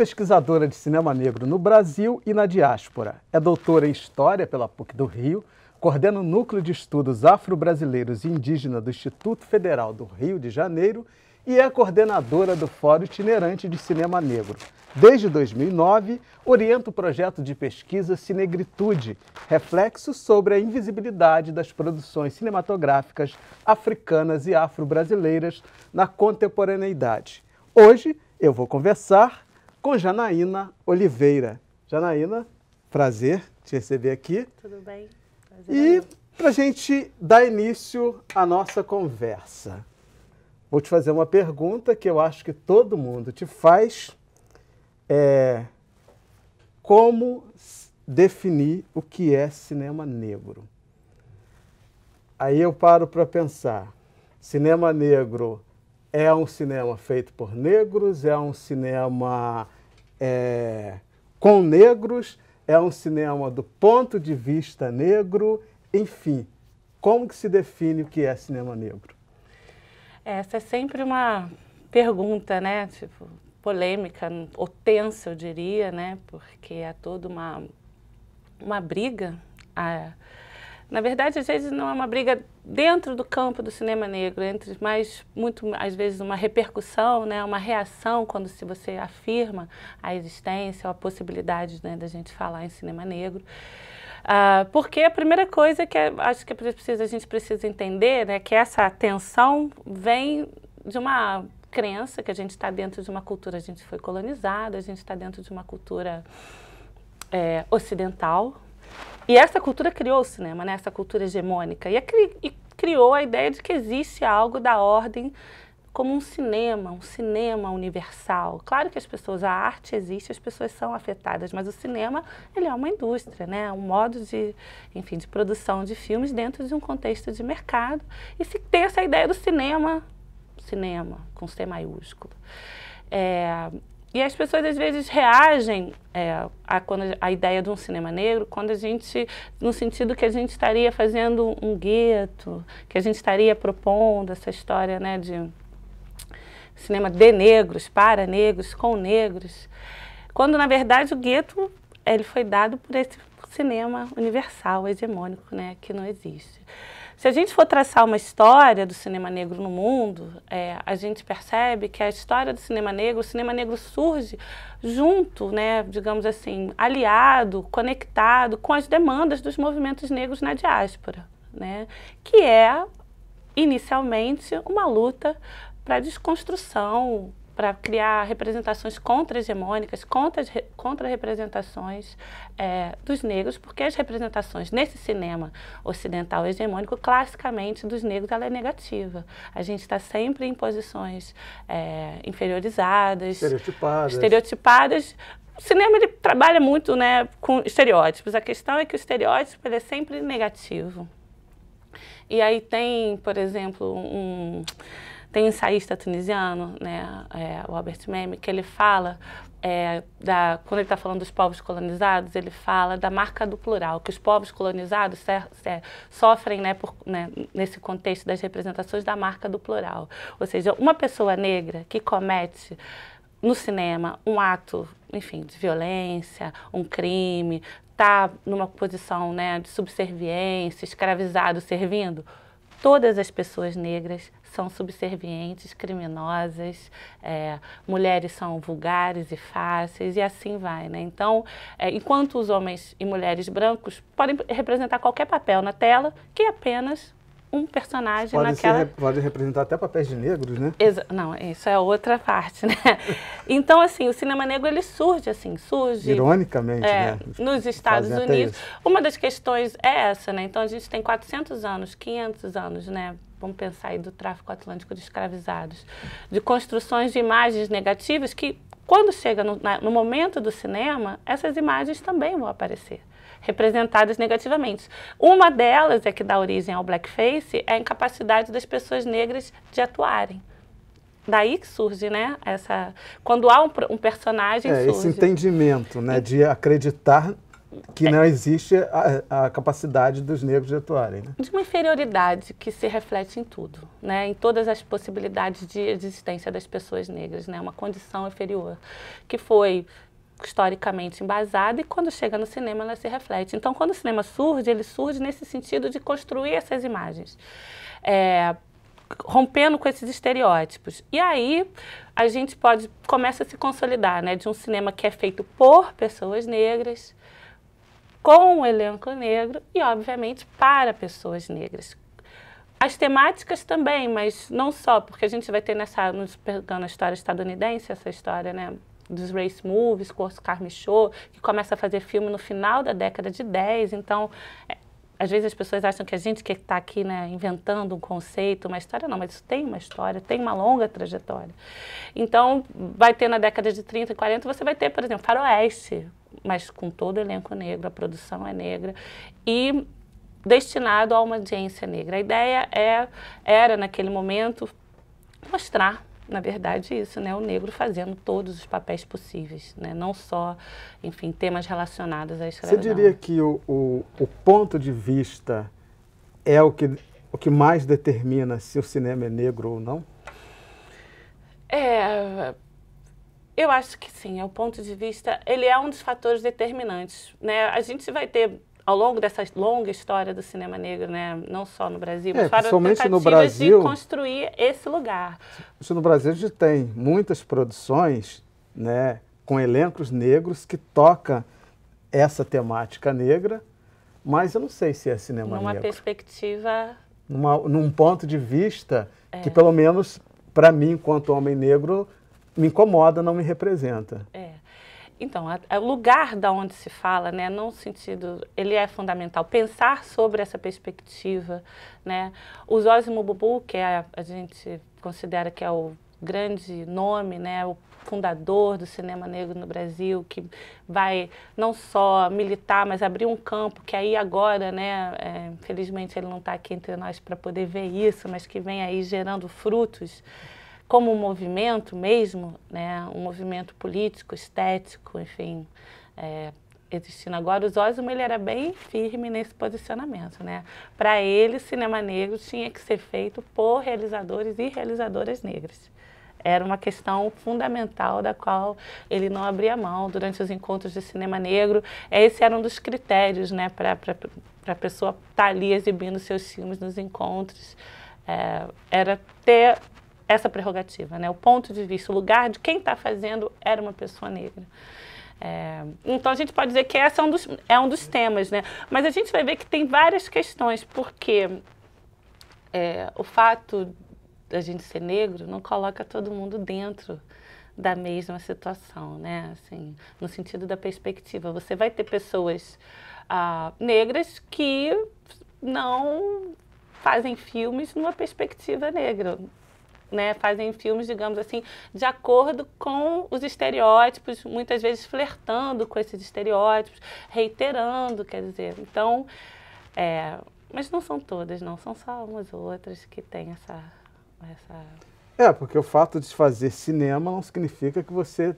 pesquisadora de cinema negro no Brasil e na diáspora. É doutora em História pela PUC do Rio, coordena o Núcleo de Estudos Afro-Brasileiros e Indígena do Instituto Federal do Rio de Janeiro e é coordenadora do Fórum Itinerante de Cinema Negro. Desde 2009, orienta o projeto de pesquisa Cinegritude, reflexo sobre a invisibilidade das produções cinematográficas africanas e afro-brasileiras na contemporaneidade. Hoje eu vou conversar com Janaína Oliveira. Janaína, prazer te receber aqui. Tudo bem? Prazer e é para a gente dar início à nossa conversa, vou te fazer uma pergunta que eu acho que todo mundo te faz. É, como definir o que é cinema negro? Aí eu paro para pensar. Cinema negro é um cinema feito por negros, é um cinema é, com negros, é um cinema do ponto de vista negro, enfim. Como que se define o que é cinema negro? Essa é sempre uma pergunta, né? Tipo, polêmica, ou tensa, eu diria, né? Porque é toda uma, uma briga. Ah, na verdade, às vezes não é uma briga dentro do campo do cinema negro, entre mais muito às vezes uma repercussão, né, uma reação quando se você afirma a existência ou a possibilidade né, da gente falar em cinema negro. Uh, porque a primeira coisa que é, acho que é precisa, a gente precisa entender é né, que essa atenção vem de uma crença que a gente está dentro de uma cultura, a gente foi colonizado, a gente está dentro de uma cultura é, ocidental, e essa cultura criou o cinema, né? essa cultura hegemônica. E, criou a ideia de que existe algo da ordem como um cinema, um cinema universal. Claro que as pessoas, a arte existe, as pessoas são afetadas, mas o cinema, ele é uma indústria, né? Um modo de, enfim, de produção de filmes dentro de um contexto de mercado. E se tem essa ideia do cinema, cinema com C maiúsculo. É, e as pessoas às vezes reagem é, a, quando, a ideia de um cinema negro quando a gente, no sentido que a gente estaria fazendo um gueto, que a gente estaria propondo essa história né, de cinema de negros, para negros, com negros, quando na verdade o gueto ele foi dado por esse cinema universal, hegemônico, né, que não existe. Se a gente for traçar uma história do cinema negro no mundo, é, a gente percebe que a história do cinema negro, o cinema negro surge junto, né, digamos assim, aliado, conectado com as demandas dos movimentos negros na diáspora, né, que é inicialmente uma luta para a desconstrução para criar representações contra-hegemônicas, contra-representações contra é, dos negros, porque as representações nesse cinema ocidental hegemônico, classicamente, dos negros, ela é negativa. A gente está sempre em posições é, inferiorizadas, estereotipadas, estereotipadas o cinema ele trabalha muito né, com estereótipos. A questão é que o estereótipo ele é sempre negativo. E aí tem, por exemplo, um tem um ensaísta tunisiano, né, é, o Albert Memmi, que ele fala, é, da, quando ele está falando dos povos colonizados, ele fala da marca do plural, que os povos colonizados sofrem né, por, né, nesse contexto das representações da marca do plural. Ou seja, uma pessoa negra que comete no cinema um ato, enfim, de violência, um crime, está numa posição né, de subserviência, escravizado, servindo, todas as pessoas negras são subservientes, criminosas, é, mulheres são vulgares e fáceis, e assim vai. Né? Então, é, enquanto os homens e mulheres brancos podem representar qualquer papel na tela, que apenas um personagem pode naquela. Ser, pode representar até papéis de negros, né? Exa... Não, isso é outra parte, né? então, assim, o cinema negro ele surge, assim, surge. Ironicamente, é, né? Nos Estados Fazem Unidos. Uma das questões é essa, né? Então, a gente tem 400 anos, 500 anos, né? Vamos pensar aí do tráfico atlântico de escravizados, de construções de imagens negativas que, quando chega no, na, no momento do cinema, essas imagens também vão aparecer representadas negativamente. Uma delas é que dá origem ao blackface é a incapacidade das pessoas negras de atuarem. Daí que surge, né? Essa quando há um, um personagem é, surge. esse entendimento, né, de acreditar que não existe a, a, capacidade dos negros de atuarem. Né? De uma inferioridade que se reflete em tudo, né? em todas as possibilidades de existência das pessoas negras, né? uma condição inferior, que foi historicamente embasada e quando chega no cinema ela se reflete. Então, quando o cinema surge, ele surge nesse sentido de construir essas imagens. É, rompendo com esses estereótipos. E aí a gente pode começa a se consolidar, né, de um cinema que é feito por pessoas negras, com um elenco negro e obviamente para pessoas negras, as temáticas também, mas não só, porque a gente vai ter nessa, nos pegando a história estadunidense, essa história, né, dos race movies, com Oscar Michaud, que começa a fazer filme no final da década de 10. Então, é, às vezes as pessoas acham que a gente que está aqui né, inventando um conceito, uma história, não, mas isso tem uma história, tem uma longa trajetória. Então, vai ter na década de 30 e 40, você vai ter, por exemplo, Faroeste, mas com todo o elenco negro, a produção é negra, e destinado a uma audiência negra. A ideia é, era, naquele momento, mostrar na verdade, isso, né? O negro fazendo todos os papéis possíveis, né? Não só, enfim, temas relacionados à escravidão. Você diria que o, o, o ponto de vista é o que, o que mais determina se o cinema é negro ou não? É... Eu acho que sim, é o ponto de vista, ele é um dos fatores determinantes, né? A gente vai ter ao longo dessa longa história do cinema negro, né, não só no Brasil, mas é, mas principalmente no Brasil, de construir esse lugar. Isso no Brasil a gente tem muitas produções, né, com elencos negros que toca essa temática negra, mas eu não sei se é cinema Numa negro. Perspectiva... Numa perspectiva num ponto de vista é. que pelo menos para mim enquanto homem negro me incomoda, não me representa. É. Então, o lugar da onde se fala, né, no sentido, ele é fundamental. Pensar sobre essa perspectiva, né, os Osimo Bubu, que é, a gente considera que é o grande nome, né, o fundador do cinema negro no Brasil, que vai não só militar, mas abrir um campo que aí agora, né, é, infelizmente ele não está aqui entre nós para poder ver isso, mas que vem aí gerando frutos como um movimento mesmo, né, um movimento político, estético, enfim, é, existindo agora, o Zózimo ele era bem firme nesse posicionamento. Né? Para ele, cinema negro tinha que ser feito por realizadores e realizadoras negras. Era uma questão fundamental da qual ele não abria mão durante os encontros de cinema negro. Esse era um dos critérios né, para a pessoa estar tá ali exibindo seus filmes nos encontros. É, era ter essa prerrogativa, né? O ponto de vista, o lugar de quem está fazendo era uma pessoa negra. É, então a gente pode dizer que esse é um, dos, é um dos temas, né? Mas a gente vai ver que tem várias questões, porque é, o fato da gente ser negro não coloca todo mundo dentro da mesma situação, né? Assim, no sentido da perspectiva, você vai ter pessoas ah, negras que não fazem filmes numa perspectiva negra, né, fazem filmes, digamos assim, de acordo com os estereótipos, muitas vezes flertando com esses estereótipos, reiterando, quer dizer. Então, é, mas não são todas, não, são só umas ou outras que têm essa, essa. É, porque o fato de fazer cinema não significa que você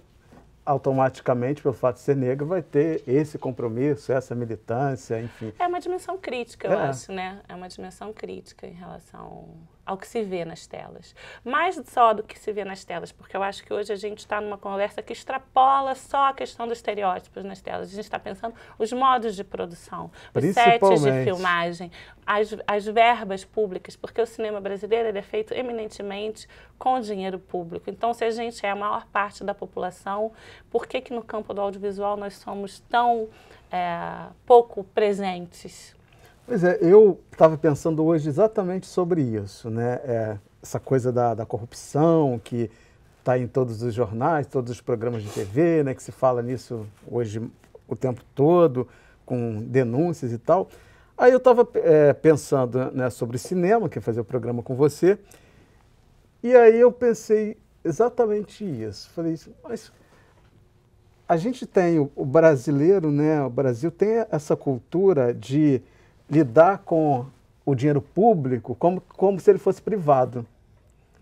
automaticamente, pelo fato de ser negro, vai ter esse compromisso, essa militância, enfim. É uma dimensão crítica, eu é. acho, né? É uma dimensão crítica em relação ao que se vê nas telas. Mais só do que se vê nas telas, porque eu acho que hoje a gente está numa conversa que extrapola só a questão dos estereótipos nas telas. A gente está pensando os modos de produção, os sets de filmagem, as, as verbas públicas, porque o cinema brasileiro é feito eminentemente com dinheiro público. Então, se a gente é a maior parte da população, por que, que no campo do audiovisual nós somos tão é, pouco presentes? Pois é, eu estava pensando hoje exatamente sobre isso, né? É, essa coisa da, da corrupção que está em todos os jornais, todos os programas de TV, né? Que se fala nisso hoje o tempo todo, com denúncias e tal. Aí eu estava é, pensando né, sobre cinema, que é fazer o programa com você, e aí eu pensei exatamente isso. Falei, isso. mas a gente tem, o brasileiro, né? O Brasil tem essa cultura de lidar com o dinheiro público como, como se ele fosse privado.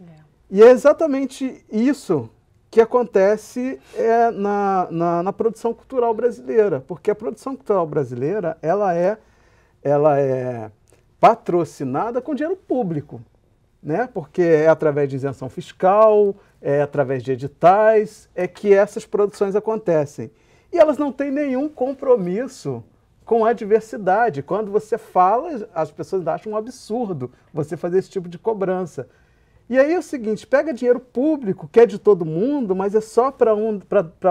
É. E é exatamente isso que acontece é, na, na, na, produção cultural brasileira, porque a produção cultural brasileira ela é, ela é patrocinada com dinheiro público, né? porque é através de isenção fiscal, é através de editais, é que essas produções acontecem. E elas não têm nenhum compromisso com a diversidade. Quando você fala, as pessoas acham um absurdo você fazer esse tipo de cobrança. E aí é o seguinte, pega dinheiro público, que é de todo mundo, mas é só para um,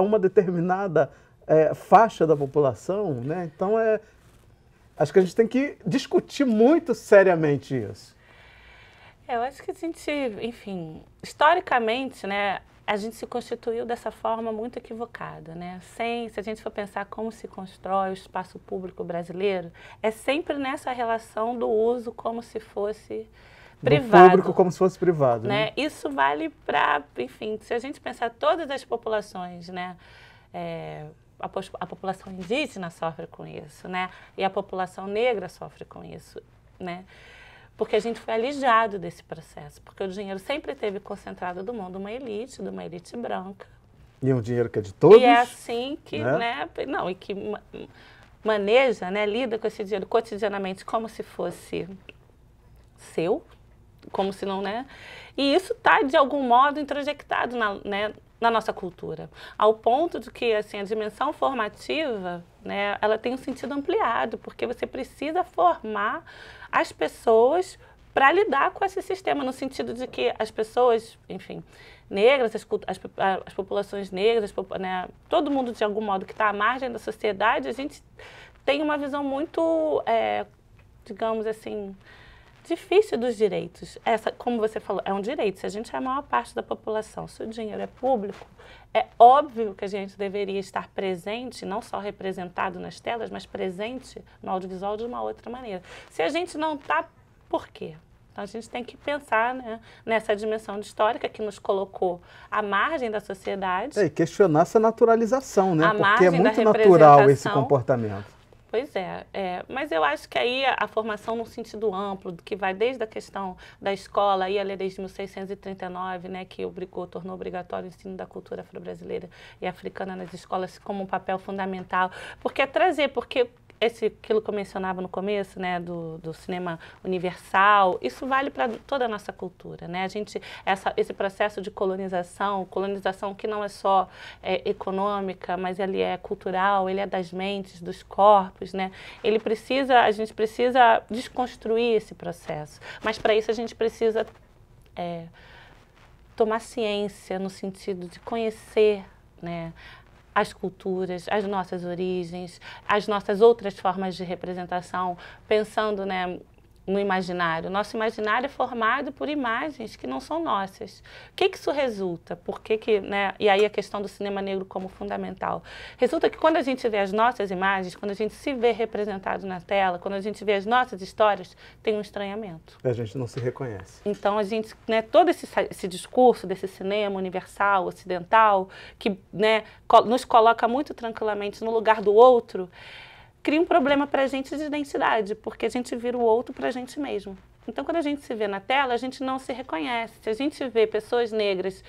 uma determinada é, faixa da população, né? Então é, acho que a gente tem que discutir muito seriamente isso. É, eu acho que a gente, enfim, historicamente, né, a gente se constituiu dessa forma muito equivocada, né? Sem, se a gente for pensar como se constrói o espaço público brasileiro, é sempre nessa relação do uso como se fosse privado. Do público como se fosse privado, né? né? Isso vale para, enfim, se a gente pensar todas as populações, né? É, a, a população indígena sofre com isso, né? E a população negra sofre com isso, né? porque a gente foi alijado desse processo, porque o dinheiro sempre teve concentrado do mundo uma elite, de uma elite branca. E um dinheiro que é de todos. E é assim que, né? né não, e que maneja, né, lida com esse dinheiro cotidianamente como se fosse seu, como se não, né? E isso está, de algum modo, introjectado na, né, na nossa cultura, ao ponto de que assim a dimensão formativa, né, ela tem um sentido ampliado, porque você precisa formar as pessoas para lidar com esse sistema, no sentido de que as pessoas, enfim, negras, as, as, as populações negras, né, todo mundo de algum modo que está à margem da sociedade, a gente tem uma visão muito, é, digamos assim, difícil dos direitos. Essa, como você falou, é um direito. Se a gente é a maior parte da população, se o dinheiro é público, é óbvio que a gente deveria estar presente, não só representado nas telas, mas presente no audiovisual de uma outra maneira. Se a gente não está, por quê? Então a gente tem que pensar né, nessa dimensão histórica que nos colocou à margem da sociedade. É, e questionar essa naturalização, né? Porque é muito natural esse comportamento. Pois é, é, mas eu acho que aí a, a, formação num sentido amplo, que vai desde a questão da escola, e a lei desde 1639, né, que obrigou, tornou obrigatório o ensino da cultura afro-brasileira e africana nas escolas como um papel fundamental, porque é trazer, porque esse, aquilo que eu mencionava no começo, né, do, do cinema universal, isso vale para toda a nossa cultura, né? A gente, essa, esse processo de colonização, colonização que não é só é, econômica, mas ele é cultural, ele é das mentes, dos corpos, né? Ele precisa, a gente precisa desconstruir esse processo, mas para isso a gente precisa é, tomar ciência no sentido de conhecer né, as culturas, as nossas origens, as nossas outras formas de representação, pensando né, no imaginário. Nosso imaginário é formado por imagens que não são nossas. O que, que isso resulta? Por que, que né? E aí a questão do cinema negro como fundamental. Resulta que quando a gente vê as nossas imagens, quando a gente se vê representado na tela, quando a gente vê as nossas histórias, tem um estranhamento. A gente não se reconhece. Então a gente, né, todo esse, esse discurso desse cinema universal, ocidental, que né, nos coloca muito tranquilamente no lugar do outro, cria um problema para a gente de identidade, porque a gente vira o outro para a gente mesmo. Então, quando a gente se vê na tela, a gente não se reconhece. Se a gente vê pessoas negras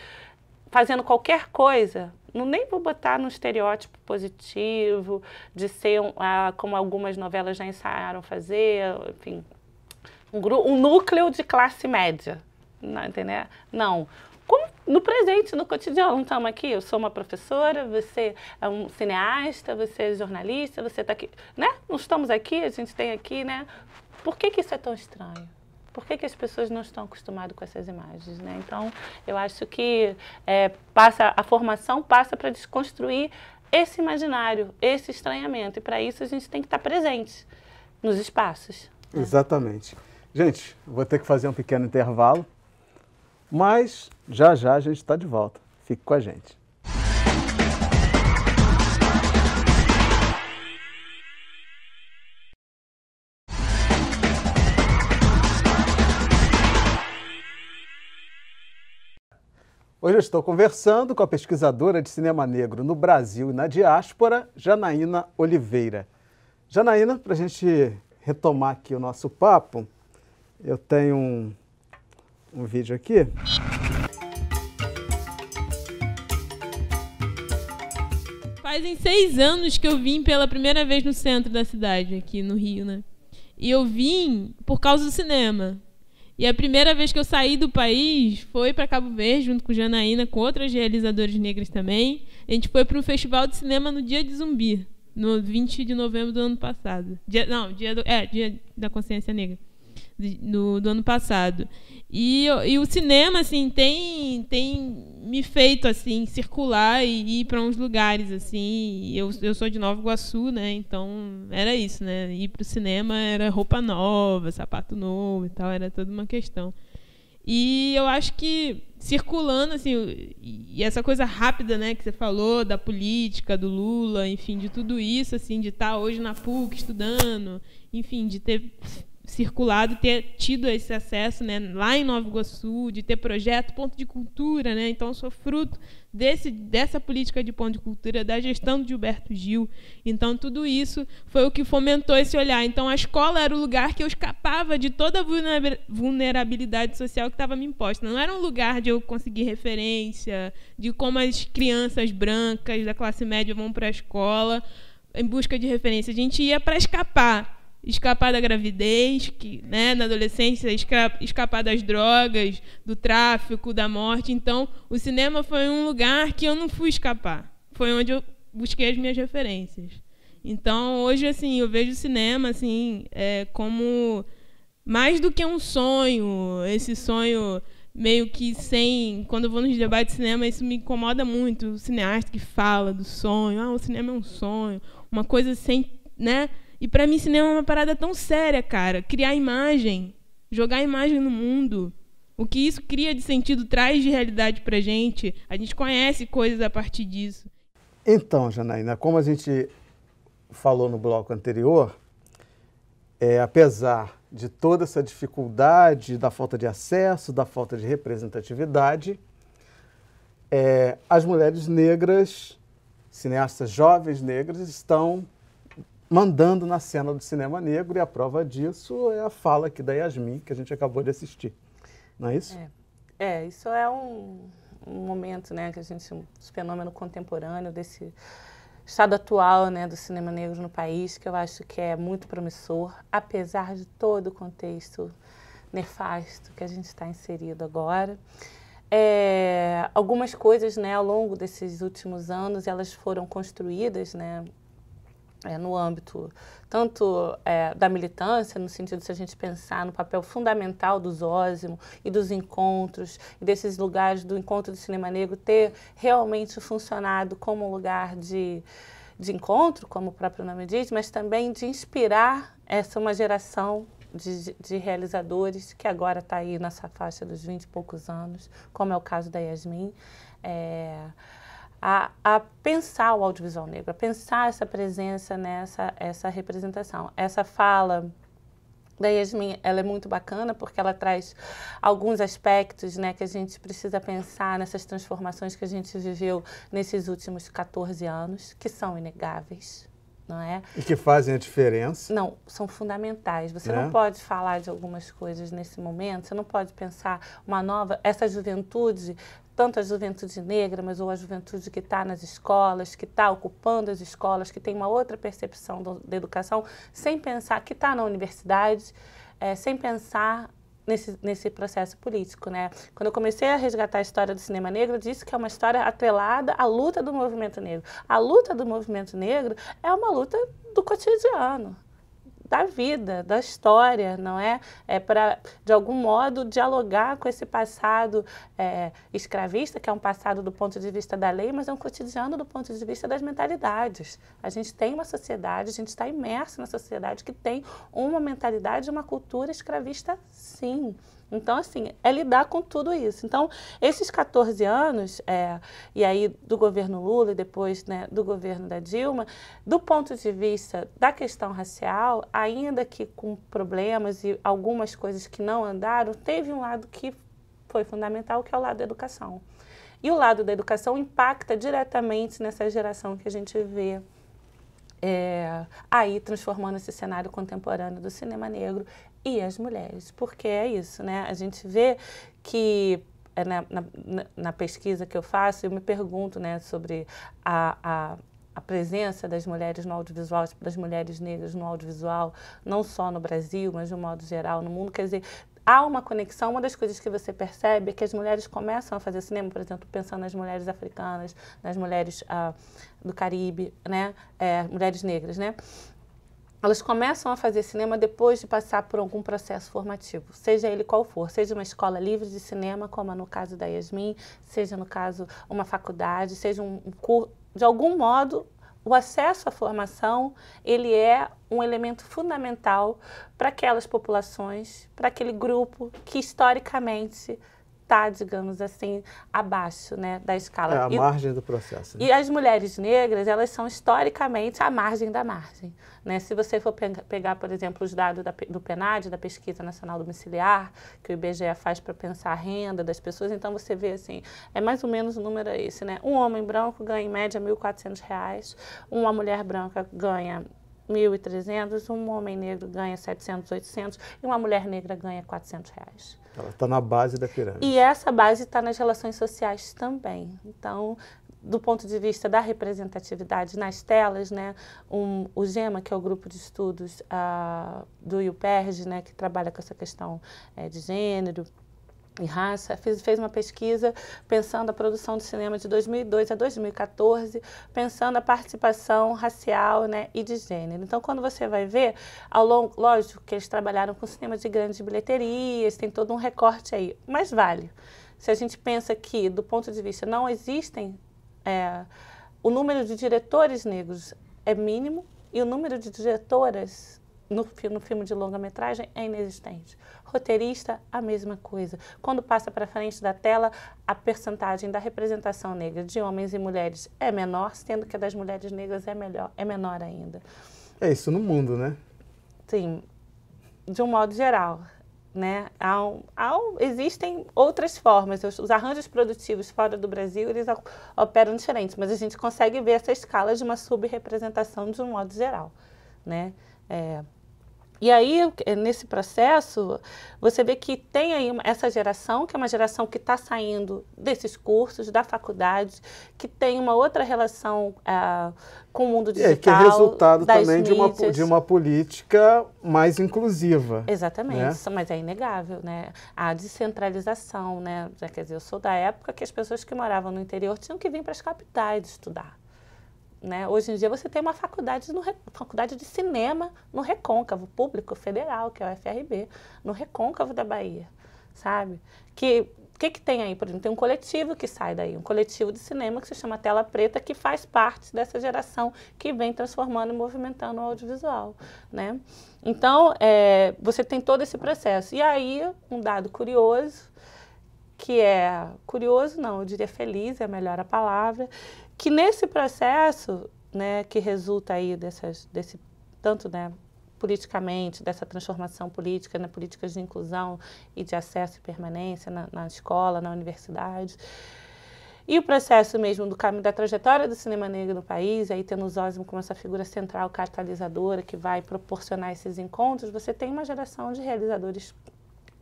fazendo qualquer coisa, não nem vou botar no estereótipo positivo de ser um, ah, como algumas novelas já ensaiaram fazer, enfim, um, um núcleo de classe média, não entendeu? Não, no presente, no cotidiano. Estamos tá aqui, eu sou uma professora, você é um cineasta, você é jornalista, você está aqui, né? Não estamos aqui, a gente tem aqui, né? Por que, que isso é tão estranho? Por que, que as pessoas não estão acostumadas com essas imagens? Né? Então, eu acho que é, passa a formação passa para desconstruir esse imaginário, esse estranhamento. E para isso a gente tem que estar tá presente nos espaços. Né? Exatamente. Gente, vou ter que fazer um pequeno intervalo. Mas já já a gente está de volta. Fique com a gente. Hoje eu estou conversando com a pesquisadora de cinema negro no Brasil e na diáspora, Janaína Oliveira. Janaína, para a gente retomar aqui o nosso papo, eu tenho um um vídeo aqui. Fazem seis anos que eu vim pela primeira vez no centro da cidade, aqui no Rio, né? E eu vim por causa do cinema. E a primeira vez que eu saí do país foi para Cabo Verde, junto com Janaína, com outras realizadoras negras também. A gente foi para um festival de cinema no Dia de Zumbi, no 20 de novembro do ano passado. Dia, não, dia do, é, Dia da Consciência Negra do, do ano passado. E, e, o cinema, assim, tem, tem me feito, assim, circular e ir para uns lugares, assim. Eu, eu sou de Nova Iguaçu, né? Então, era isso, né? Ir para o cinema era roupa nova, sapato novo e tal. Era toda uma questão. E eu acho que circulando, assim, e essa coisa rápida, né, que você falou da política, do Lula, enfim, de tudo isso, assim, de estar tá hoje na PUC estudando, enfim, de ter circulado, ter tido esse acesso né, lá em Nova Iguaçu, de ter projeto, ponto de cultura. Né? Então, sou fruto desse, dessa política de ponto de cultura, da gestão de Gilberto Gil. Então, tudo isso foi o que fomentou esse olhar. Então, a escola era o lugar que eu escapava de toda a vulnerabilidade social que estava me imposta. Não era um lugar de eu conseguir referência, de como as crianças brancas da classe média vão para a escola em busca de referência. A gente ia para escapar escapar da gravidez, que, né, na adolescência, escapar das drogas, do tráfico, da morte. Então, o cinema foi um lugar que eu não fui escapar. Foi onde eu busquei as minhas referências. Então, hoje, assim, eu vejo o cinema, assim, é, como mais do que um sonho, esse sonho meio que sem. Quando eu vou nos debates de cinema, isso me incomoda muito. O cineasta que fala do sonho, ah, o cinema é um sonho, uma coisa sem, né? E para mim, cinema é uma parada tão séria, cara. Criar imagem, jogar imagem no mundo. O que isso cria de sentido traz de realidade para gente. A gente conhece coisas a partir disso. Então, Janaína, como a gente falou no bloco anterior, é, apesar de toda essa dificuldade, da falta de acesso, da falta de representatividade, é, as mulheres negras, cineastas jovens negras, estão mandando na cena do cinema negro, e a prova disso é a fala aqui da Yasmin, que a gente acabou de assistir. Não é isso? É, é isso é um, um, momento, né, que a gente, um fenômeno contemporâneo desse estado atual, né, do cinema negro no país, que eu acho que é muito promissor, apesar de todo o contexto nefasto que a gente está inserido agora. É, algumas coisas, né, ao longo desses últimos anos, elas foram construídas, né, é, no âmbito tanto é, da militância, no sentido se a gente pensar no papel fundamental do Zózimo e dos encontros, e desses lugares do encontro do cinema negro ter realmente funcionado como um lugar de, de encontro, como o próprio nome diz, mas também de inspirar essa uma geração de, de, realizadores que agora está aí nessa faixa dos 20 e poucos anos, como é o caso da Yasmin. É, a, a, pensar o audiovisual negro, a pensar essa presença nessa essa representação. Essa fala da Yasmin, ela é muito bacana porque ela traz alguns aspectos né, que a gente precisa pensar nessas transformações que a gente viveu nesses últimos 14 anos, que são inegáveis. Não é? E que fazem a diferença. Não, são fundamentais. Você não é. pode falar de algumas coisas nesse momento, você não pode pensar uma nova. Essa juventude tanto a juventude negra, mas ou a juventude que está nas escolas, que está ocupando as escolas, que tem uma outra percepção do, da educação, sem pensar que está na universidade, é, sem pensar nesse, nesse processo político, né? Quando eu comecei a resgatar a história do cinema negro, eu disse que é uma história atrelada à luta do movimento negro. A luta do movimento negro é uma luta do cotidiano, da vida, da história, não é? É para, de algum modo, dialogar com esse passado é, escravista, que é um passado do ponto de vista da lei, mas é um cotidiano do ponto de vista das mentalidades. A gente tem uma sociedade, a gente está imerso na sociedade que tem uma mentalidade uma cultura escravista, sim. Então, assim, é lidar com tudo isso. Então, esses 14 anos, é, e aí do governo Lula e depois né, do governo da Dilma, do ponto de vista da questão racial, ainda que com problemas e algumas coisas que não andaram, teve um lado que foi fundamental, que é o lado da educação. E o lado da educação impacta diretamente nessa geração que a gente vê é, aí transformando esse cenário contemporâneo do cinema negro e as mulheres, porque é isso, né? A gente vê que é, né, na, na, na pesquisa que eu faço, eu me pergunto né, sobre a, a a presença das mulheres no audiovisual, tipo, das mulheres negras no audiovisual, não só no Brasil, mas de um modo geral no mundo. Quer dizer, há uma conexão. Uma das coisas que você percebe é que as mulheres começam a fazer cinema, por exemplo, pensando nas mulheres africanas, nas mulheres ah, do Caribe, né? É, mulheres negras, né? Elas começam a fazer cinema depois de passar por algum processo formativo, seja ele qual for, seja uma escola livre de cinema, como é no caso da Yasmin, seja no caso uma faculdade, seja um curso. De algum modo, o acesso à formação ele é um elemento fundamental para aquelas populações, para aquele grupo que historicamente está, digamos assim, abaixo né, da escala. É a e, margem do processo. Né? E as mulheres negras, elas são historicamente a margem da margem. Né? Se você for pe pegar, por exemplo, os dados da, do PNAD, da Pesquisa Nacional Domiciliar, que o IBGE faz para pensar a renda das pessoas, então você vê assim, é mais ou menos o número é esse, né? Um homem branco ganha em média R$ 1.400, uma mulher branca ganha 1.300, um homem negro ganha 700, 800 e uma mulher negra ganha 400 reais. Ela está na base da pirâmide. E essa base está nas relações sociais também. Então, do ponto de vista da representatividade nas telas, né, um, o GEMA, que é o grupo de estudos uh, do IUPERJ, né, que trabalha com essa questão é, de gênero, raça fez uma pesquisa pensando a produção de cinema de 2002 a 2014, pensando a participação racial né, e de gênero. Então, quando você vai ver, ao longo, lógico que eles trabalharam com cinema de grandes bilheterias, tem todo um recorte aí, mas vale. Se a gente pensa que, do ponto de vista, não existem, é, o número de diretores negros é mínimo e o número de diretoras no, no filme de longa-metragem é inexistente. Roteirista, a mesma coisa. Quando passa para frente da tela, a percentagem da representação negra de homens e mulheres é menor, sendo que a das mulheres negras é, melhor, é menor ainda. É isso no mundo, né? Sim, de um modo geral. Né? Há um, há um, existem outras formas. Os, os, arranjos produtivos fora do Brasil eles operam diferentes, mas a gente consegue ver essa escala de uma subrepresentação de um modo geral. Né? É, e aí, é, nesse processo, você vê que tem aí essa geração, que é uma geração que está saindo desses cursos, da faculdade, que tem uma outra relação é, com o mundo digital. É, que é resultado também de uma, de uma, política mais inclusiva. Né? Exatamente, né? mas é inegável, né? A descentralização, né? Quer dizer, eu sou da época que as pessoas que moravam no interior tinham que vir para as capitais estudar. Né? Hoje em dia você tem uma faculdade, no, faculdade de cinema no Recôncavo, público federal, que é o FRB, no Recôncavo da Bahia, sabe? Que que, que tem aí? Por exemplo, tem um coletivo que sai daí, um coletivo de cinema que se chama Tela Preta, que faz parte dessa geração que vem transformando e movimentando o audiovisual, né? Então, é, você tem todo esse processo. E aí, um dado curioso, que é curioso, não, eu diria feliz, é melhor a palavra, que nesse processo né, que resulta aí dessas, desse tanto né, politicamente, dessa transformação política, na né, políticas de inclusão e de acesso e permanência na, na, escola, na universidade. E o processo mesmo do caminho da trajetória do cinema negro no país, aí tendo o Zózimo como essa figura central catalisadora que vai proporcionar esses encontros, você tem uma geração de realizadores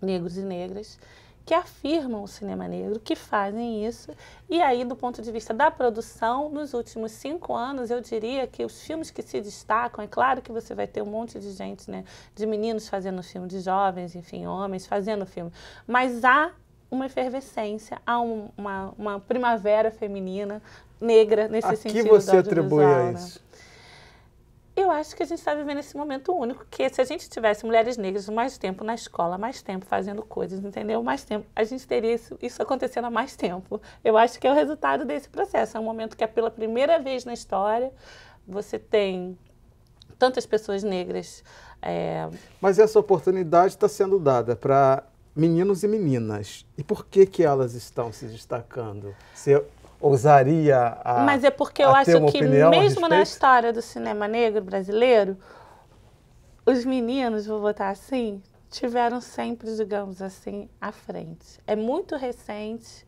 negros e negras que afirmam o cinema negro, que fazem isso. E aí, do ponto de vista da produção, nos últimos cinco anos, eu diria que os filmes que se destacam, é claro que você vai ter um monte de gente, né, de meninos fazendo filme, de jovens, enfim, homens fazendo filme, mas há uma efervescência, há um, uma, uma primavera feminina negra nesse a sentido. O que você atribui a né? isso? Eu acho que a gente está vivendo esse momento único, que se a gente tivesse mulheres negras mais tempo na escola, mais tempo fazendo coisas, entendeu? Mais tempo, a gente teria isso, isso acontecendo há mais tempo. Eu acho que é o resultado desse processo. É um momento que, é pela primeira vez na história, você tem tantas pessoas negras. É... Mas essa oportunidade está sendo dada para meninos e meninas. E por que, que elas estão se destacando? Se ousaria a Mas é porque eu acho que mesmo na história do cinema negro brasileiro, os meninos, vou botar assim, tiveram sempre, digamos assim, à frente. É muito recente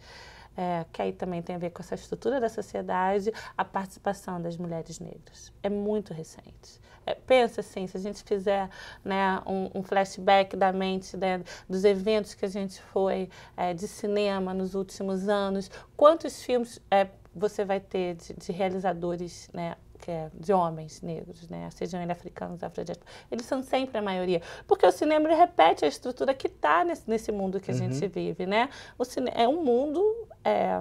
é, que aí também tem a ver com essa estrutura da sociedade, a participação das mulheres negras. É muito recente. É, pensa assim, se a gente fizer né, um, um flashback da mente né, dos eventos que a gente foi é, de cinema nos últimos anos, quantos filmes é, você vai ter de, de realizadores né, é de homens negros, né? Sejam eles africanos, americanos Eles são sempre a maioria. Porque o cinema repete a estrutura que está nesse, nesse, mundo que a uhum. gente vive, né? O cinema é um mundo é,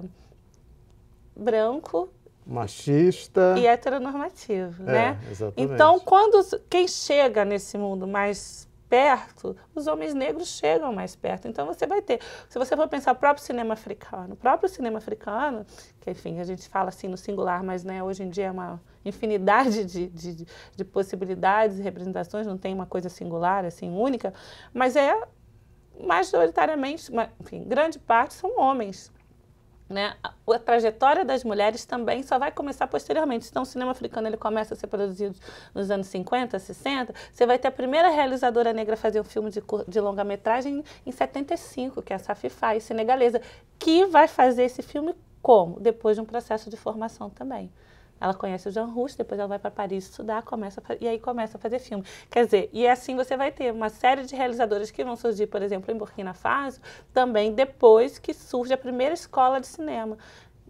branco, machista e heteronormativo, é, né? Exatamente. Então, quando quem chega nesse mundo mais perto, os homens negros chegam mais perto. Então você vai ter, se você for pensar o próprio cinema africano, o próprio cinema africano, que enfim, a gente fala assim no singular, mas né, hoje em dia é uma infinidade de, de, de possibilidades e representações, não tem uma coisa singular, assim, única, mas é majoritariamente, enfim, grande parte são homens né, a trajetória das mulheres também só vai começar posteriormente. Então, o cinema africano ele começa a ser produzido nos anos 50, 60. Você vai ter a primeira realizadora negra a fazer um filme de, de longa-metragem em 75, que é a Safi Fai, senegalesa, que vai fazer esse filme como? Depois de um processo de formação também. Ela conhece o Jean Rouch, depois ela vai para Paris estudar, começa e aí começa a fazer filme. Quer dizer, e assim você vai ter uma série de realizadores que vão surgir, por exemplo, em Burkina Faso, também depois que surge a primeira escola de cinema.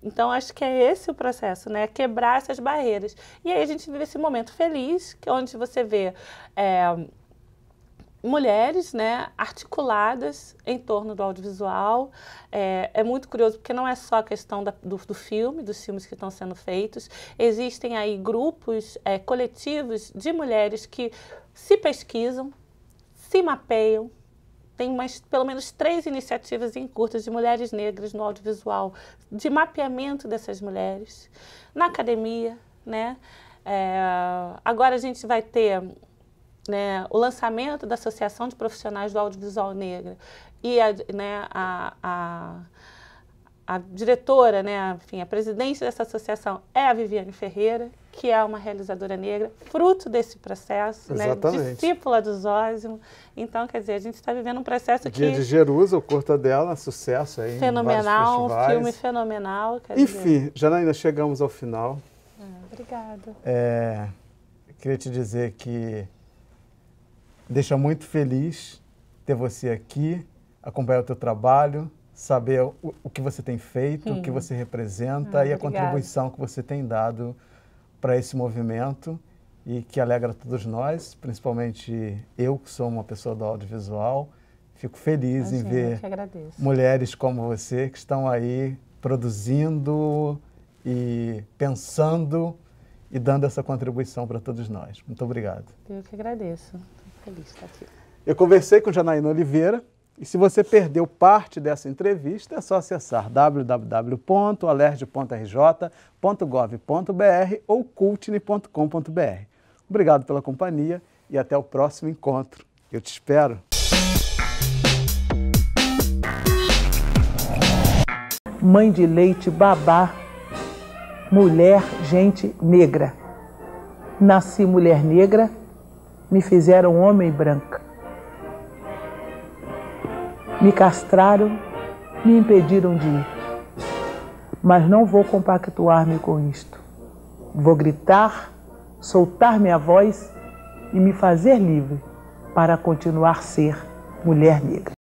Então, acho que é esse o processo, né? Quebrar essas barreiras. E aí a gente vive esse momento feliz, é onde você vê é, mulheres né, articuladas em torno do audiovisual. É, é, muito curioso, porque não é só a questão da, do, do, filme, dos filmes que estão sendo feitos, existem aí grupos é, coletivos de mulheres que se pesquisam, se mapeiam, tem mais pelo menos três iniciativas em curtas de mulheres negras no audiovisual, de mapeamento dessas mulheres, na academia, né? É, agora a gente vai ter né, o lançamento da Associação de Profissionais do Audiovisual Negra e a, né, a, a, a diretora, né, enfim, a presidente dessa associação é a Viviane Ferreira, que é uma realizadora negra, fruto desse processo, né? discípula do Zósimo. Então, quer dizer, a gente está vivendo um processo Guia que... de Jerusa, o curta dela, sucesso aí Fenomenal, um filme fenomenal. Enfim, dizer... Janaína, chegamos ao final. Ah, obrigada. É, queria te dizer que deixa muito feliz ter você aqui, acompanhar o teu trabalho, saber o, o que você tem feito, Sim. o que hum. você representa ah, e a contribuição que você tem dado para esse movimento e que alegra todos nós, principalmente eu que sou uma pessoa do audiovisual. Fico feliz Imagina, em ver mulheres como você que estão aí produzindo e pensando e dando essa contribuição para todos nós. Muito obrigado. Eu que agradeço. Feliz estar tá aqui. Eu conversei com Janaína Oliveira e se você perdeu parte dessa entrevista, é só acessar www.alerj.rj.gov.br ou cultine.com.br. Obrigado pela companhia e até o próximo encontro. Eu te espero. Mãe de leite, babá, mulher, gente negra. Nasci mulher negra, me fizeram homem branca. Me castraram, me impediram de ir. Mas não vou compactuar-me com isto. Vou gritar, soltar minha voz e me fazer livre para continuar ser mulher negra.